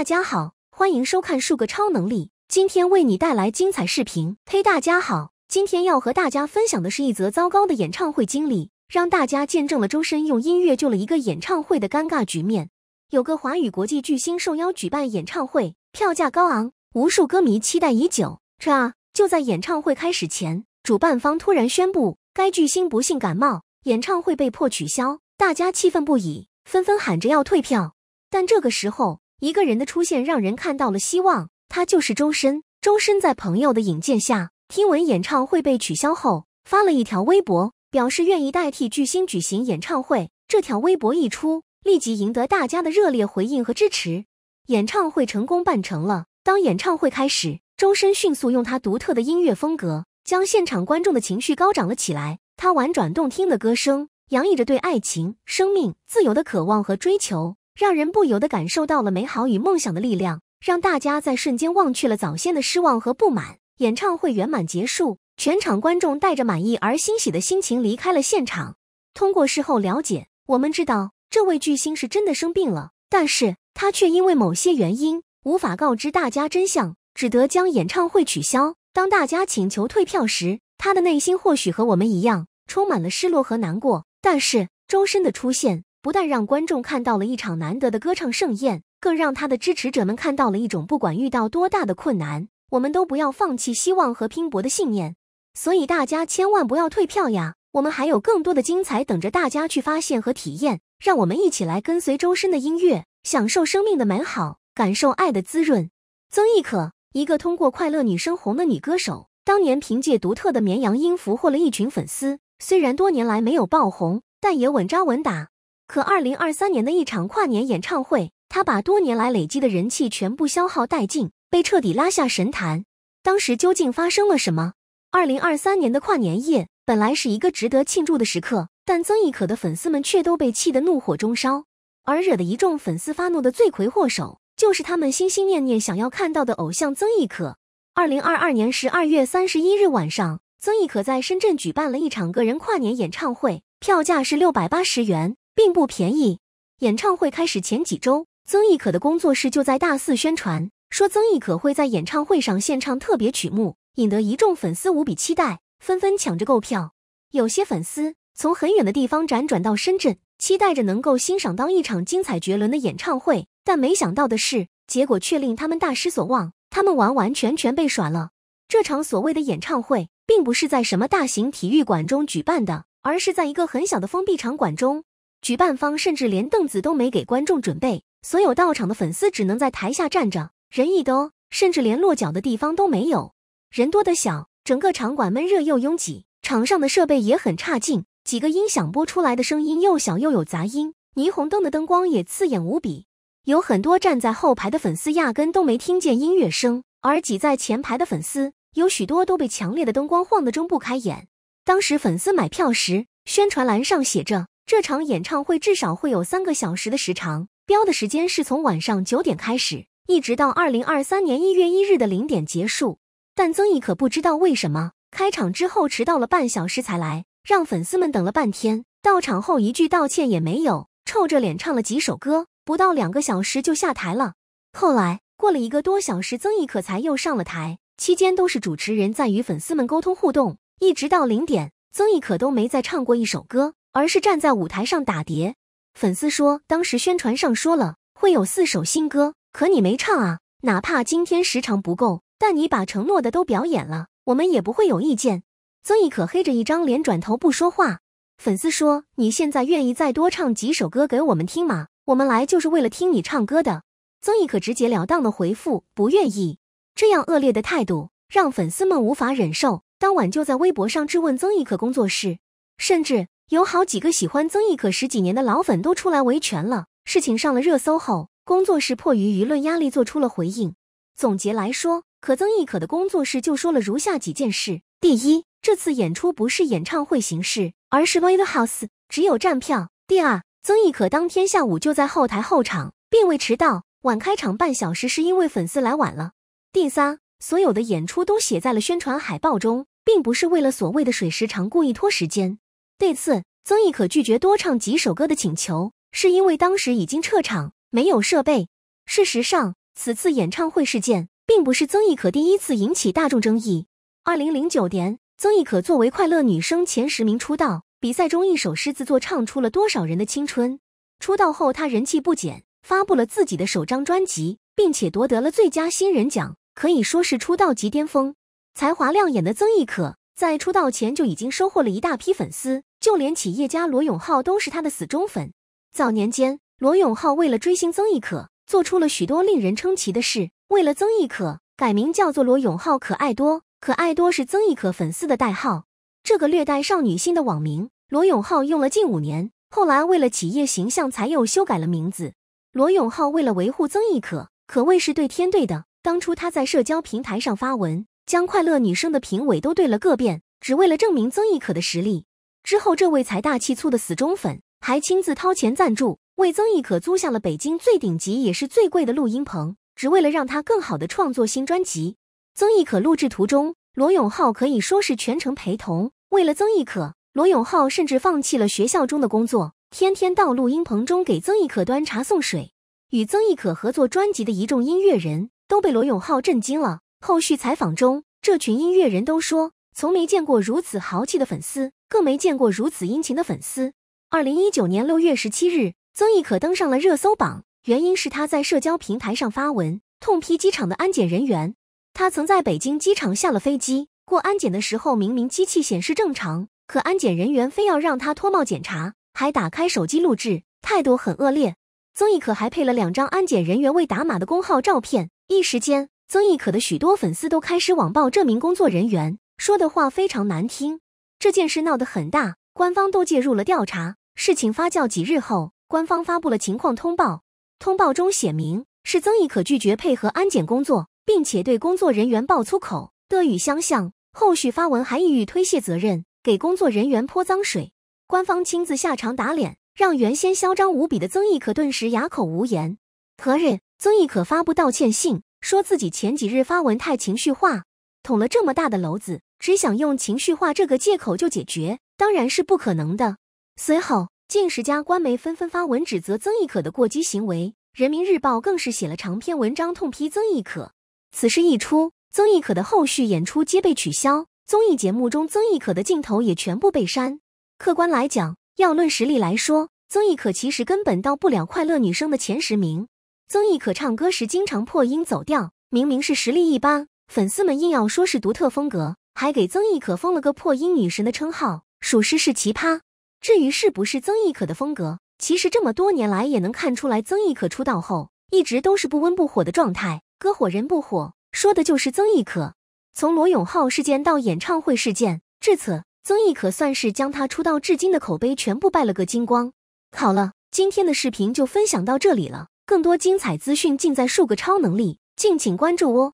大家好，欢迎收看数个超能力。今天为你带来精彩视频。嘿，大家好，今天要和大家分享的是一则糟糕的演唱会经历，让大家见证了周深用音乐救了一个演唱会的尴尬局面。有个华语国际巨星受邀举办演唱会，票价高昂，无数歌迷期待已久。这啊，就在演唱会开始前，主办方突然宣布该巨星不幸感冒，演唱会被迫取消，大家气愤不已，纷纷喊着要退票。但这个时候。一个人的出现让人看到了希望，他就是周深。周深在朋友的引荐下，听闻演唱会被取消后，发了一条微博，表示愿意代替巨星举行演唱会。这条微博一出，立即赢得大家的热烈回应和支持。演唱会成功办成了。当演唱会开始，周深迅速用他独特的音乐风格，将现场观众的情绪高涨了起来。他婉转动听的歌声，洋溢着对爱情、生命、自由的渴望和追求。让人不由得感受到了美好与梦想的力量，让大家在瞬间忘去了早先的失望和不满。演唱会圆满结束，全场观众带着满意而欣喜的心情离开了现场。通过事后了解，我们知道这位巨星是真的生病了，但是他却因为某些原因无法告知大家真相，只得将演唱会取消。当大家请求退票时，他的内心或许和我们一样，充满了失落和难过。但是周深的出现。不但让观众看到了一场难得的歌唱盛宴，更让他的支持者们看到了一种不管遇到多大的困难，我们都不要放弃希望和拼搏的信念。所以大家千万不要退票呀！我们还有更多的精彩等着大家去发现和体验。让我们一起来跟随周深的音乐，享受生命的美好，感受爱的滋润。曾轶可，一个通过《快乐女声》红的女歌手，当年凭借独特的绵羊音俘获了一群粉丝。虽然多年来没有爆红，但也稳扎稳打。可二零二三年的一场跨年演唱会，他把多年来累积的人气全部消耗殆尽，被彻底拉下神坛。当时究竟发生了什么？二零二三年的跨年夜本来是一个值得庆祝的时刻，但曾轶可的粉丝们却都被气得怒火中烧。而惹得一众粉丝发怒的罪魁祸首，就是他们心心念念想要看到的偶像曾轶可。二零二二年十二月三十一日晚上，曾轶可在深圳举办了一场个人跨年演唱会，票价是六百八十元。并不便宜。演唱会开始前几周，曾轶可的工作室就在大肆宣传，说曾轶可会在演唱会上献唱特别曲目，引得一众粉丝无比期待，纷纷抢着购票。有些粉丝从很远的地方辗转到深圳，期待着能够欣赏到一场精彩绝伦的演唱会。但没想到的是，结果却令他们大失所望，他们完完全全被耍了。这场所谓的演唱会，并不是在什么大型体育馆中举办的，而是在一个很小的封闭场馆中。举办方甚至连凳子都没给观众准备，所有到场的粉丝只能在台下站着，人一多，甚至连落脚的地方都没有。人多的小，整个场馆闷热又拥挤，场上的设备也很差劲，几个音响播出来的声音又小又有杂音，霓虹灯的灯光也刺眼无比。有很多站在后排的粉丝压根都没听见音乐声，而挤在前排的粉丝有许多都被强烈的灯光晃得睁不开眼。当时粉丝买票时，宣传栏上写着。这场演唱会至少会有三个小时的时长，标的时间是从晚上九点开始，一直到二零二三年一月一日的零点结束。但曾毅可不知道为什么开场之后迟到了半小时才来，让粉丝们等了半天。到场后一句道歉也没有，臭着脸唱了几首歌，不到两个小时就下台了。后来过了一个多小时，曾轶可才又上了台，期间都是主持人在与粉丝们沟通互动，一直到零点，曾轶可都没再唱过一首歌。而是站在舞台上打碟。粉丝说，当时宣传上说了会有四首新歌，可你没唱啊！哪怕今天时长不够，但你把承诺的都表演了，我们也不会有意见。曾轶可黑着一张脸，转头不说话。粉丝说：“你现在愿意再多唱几首歌给我们听吗？我们来就是为了听你唱歌的。”曾轶可直截了当的回复：“不愿意。”这样恶劣的态度让粉丝们无法忍受，当晚就在微博上质问曾轶可工作室，甚至。有好几个喜欢曾轶可十几年的老粉都出来维权了。事情上了热搜后，工作室迫于舆论压力做出了回应。总结来说，可曾轶可的工作室就说了如下几件事：第一，这次演出不是演唱会形式，而是 live house，只有站票；第二，曾轶可当天下午就在后台候场，并未迟到，晚开场半小时是因为粉丝来晚了；第三，所有的演出都写在了宣传海报中，并不是为了所谓的水时长故意拖时间。对此，曾轶可拒绝多唱几首歌的请求，是因为当时已经撤场，没有设备。事实上，此次演唱会事件并不是曾轶可第一次引起大众争议。二零零九年，曾轶可作为快乐女声前十名出道，比赛中一首《狮子座》唱出了多少人的青春。出道后，她人气不减，发布了自己的首张专辑，并且夺得了最佳新人奖，可以说是出道即巅峰。才华亮眼的曾轶可在出道前就已经收获了一大批粉丝。就连企业家罗永浩都是他的死忠粉。早年间，罗永浩为了追星曾轶可，做出了许多令人称奇的事。为了曾轶可，改名叫做罗永浩可爱多。可爱多是曾轶可粉丝的代号，这个略带少女心的网名，罗永浩用了近五年。后来为了企业形象，才又修改了名字。罗永浩为了维护曾轶可，可谓是对天对的。当初他在社交平台上发文，将快乐女生的评委都对了个遍，只为了证明曾轶可的实力。之后，这位财大气粗的死忠粉还亲自掏钱赞助，为曾轶可租下了北京最顶级也是最贵的录音棚，只为了让他更好的创作新专辑。曾轶可录制途中，罗永浩可以说是全程陪同。为了曾轶可，罗永浩甚至放弃了学校中的工作，天天到录音棚中给曾轶可端茶送水。与曾轶可合作专辑的一众音乐人都被罗永浩震惊了。后续采访中，这群音乐人都说，从没见过如此豪气的粉丝。更没见过如此殷勤的粉丝。二零一九年六月十七日，曾轶可登上了热搜榜，原因是她在社交平台上发文痛批机场的安检人员。他曾在北京机场下了飞机，过安检的时候，明明机器显示正常，可安检人员非要让他脱帽检查，还打开手机录制，态度很恶劣。曾轶可还配了两张安检人员未打码的工号照片。一时间，曾轶可的许多粉丝都开始网暴这名工作人员，说的话非常难听。这件事闹得很大，官方都介入了调查。事情发酵几日后，官方发布了情况通报。通报中写明，是曾轶可拒绝配合安检工作，并且对工作人员爆粗口、恶语相向。后续发文还意欲推卸责任，给工作人员泼脏水。官方亲自下场打脸，让原先嚣张无比的曾轶可顿时哑口无言。何日，曾轶可发布道歉信，说自己前几日发文太情绪化。捅了这么大的娄子，只想用情绪化这个借口就解决，当然是不可能的。随后，近十家官媒纷纷发文指责曾轶可的过激行为，人民日报更是写了长篇文章痛批曾轶可。此事一出，曾轶可的后续演出皆被取消，综艺节目中曾轶可的镜头也全部被删。客观来讲，要论实力来说，曾轶可其实根本到不了快乐女声的前十名。曾轶可唱歌时经常破音走调，明明是实力一般。粉丝们硬要说是独特风格，还给曾轶可封了个“破音女神”的称号，属实是奇葩。至于是不是曾轶可的风格，其实这么多年来也能看出来，曾轶可出道后一直都是不温不火的状态，歌火人不火，说的就是曾轶可。从罗永浩事件到演唱会事件，至此曾轶可算是将他出道至今的口碑全部败了个精光。好了，今天的视频就分享到这里了，更多精彩资讯尽在数个超能力，敬请关注哦。